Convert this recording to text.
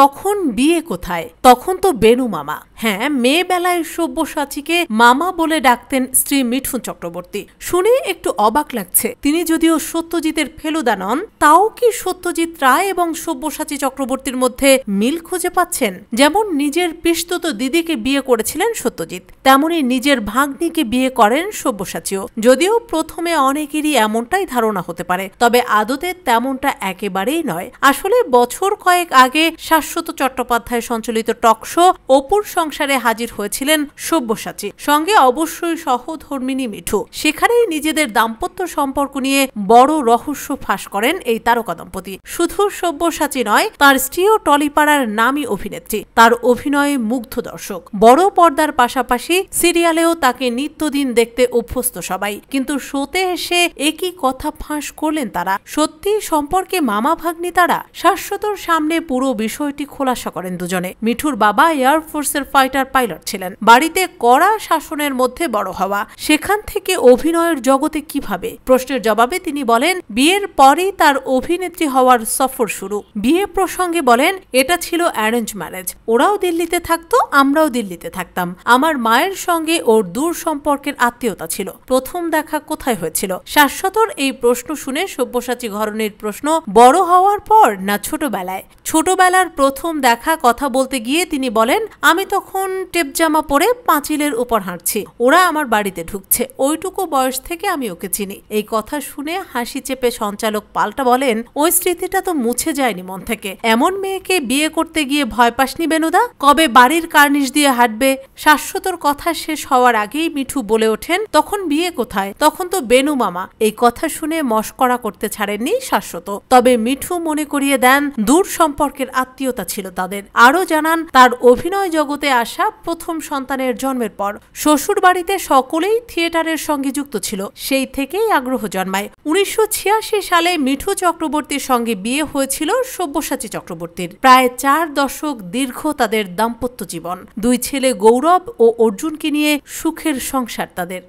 তখন বিয়ে কোথায় তখন তো বেনু মামা হ্যাঁ মেয়ে বেলায় সব্যসাচীকে মামা বলে ডাকতেন স্ত্রী মিঠুন চক্রবর্তী শুনে একটু অবাক লাগছে তিনি যদিও সত্যজিতের ফেলুদা নন তাও কি সত্যজিৎ রায় এবং সব্যসাচী চক্রবর্তীর মধ্যে মিল খুঁজে পাচ্ছেন যেমন নিজের পিস্তুত দিদিকে বিয়ে করেছিলেন সত্যজিৎ তেমনি নিজের ভাগ্নিকে বিয়ে করেন সব্যসাচীও যদিও প্রথমে অনেকেরই এমনটাই ধারণা হতে পারে তবে আদতে তেমনটা একেবারেই নয় আসলে বছর কয়েক আগে শাশ্বত চট্টোপাধ্যায় সঞ্চালিত টকশো অপুর সংসারে হাজির হয়েছিলেন সব্যসাচী সঙ্গে অবশ্যই সহধর্মিনী মিঠু সেখানেই নিজেদের দাম্পত্য সম্পর্ক নিয়ে বড় রহস্য ফাঁস করেন এই তারকা দম্পতি শুধু সব্যসাচী নয় তার স্ত্রীও টলিপাড়ার নামই অভিনেত্রী তার অভিনয়ে মুগ্ধ দর্শক বড় পর্দার পাশাপাশি সিরিয়ালেও তাকে নিত্যদিন দেখতে অভ্যস্ত সবাই কিন্তু শোতে এসে একই কথা ফাঁস করলেন তারা সত্যি সম্পর্কে মামা ভাগ্নি তারা শাশ্বতর সামনে পুরো বিষয় বিষয়টি খোলাসা করেন দুজনে মিঠুর বাবা এয়ারফোর্সের ফাইটার পাইলট ছিলেন বাড়িতে কড়া শাসনের মধ্যে বড় হওয়া সেখান থেকে অভিনয়ের জগতে কিভাবে প্রশ্নের জবাবে তিনি বলেন বিয়ের পরেই তার অভিনেত্রী হওয়ার সফর শুরু বিয়ে প্রসঙ্গে বলেন এটা ছিল অ্যারেঞ্জ ম্যারেজ ওরাও দিল্লিতে থাকতো আমরাও দিল্লিতে থাকতাম আমার মায়ের সঙ্গে ওর দূর সম্পর্কের আত্মীয়তা ছিল প্রথম দেখা কোথায় হয়েছিল শাশ্বতর এই প্রশ্ন শুনে সব্যসাচী ঘরনের প্রশ্ন বড় হওয়ার পর না ছোটবেলায় ছোটবেলার প্রথম দেখা কথা বলতে গিয়ে তিনি বলেন আমি তখন টেপজামা পরে পাঁচিলের উপর হাঁটছি ওরা আমার বাড়িতে ঢুকছে ওইটুকু বয়স থেকে আমি ওকে চিনি এই কথা শুনে হাসি চেপে সঞ্চালক পাল্টা বলেন ওই স্মৃতিটা তো মুছে যায়নি মন থেকে এমন মেয়েকে বিয়ে করতে গিয়ে ভয় পাসনি বেনুদা কবে বাড়ির কার্নিশ দিয়ে হাঁটবে শাশ্বতর কথা শেষ হওয়ার আগেই মিঠু বলে ওঠেন তখন বিয়ে কোথায় তখন তো বেনু মামা এই কথা শুনে মস্করা করতে ছাড়েননি শাশ্বত তবে মিঠু মনে করিয়ে দেন দূর সম্পর্কের আত্মীয় অভিজ্ঞতা ছিল তাদের আরও জানান তার অভিনয় জগতে আসা প্রথম সন্তানের জন্মের পর শ্বশুর বাড়িতে সকলেই থিয়েটারের সঙ্গে যুক্ত ছিল সেই থেকেই আগ্রহ জন্মায় উনিশশো সালে মিঠু চক্রবর্তীর সঙ্গে বিয়ে হয়েছিল সব্যসাচী চক্রবর্তীর প্রায় চার দশক দীর্ঘ তাদের দাম্পত্য জীবন দুই ছেলে গৌরব ও অর্জুনকে নিয়ে সুখের সংসার তাদের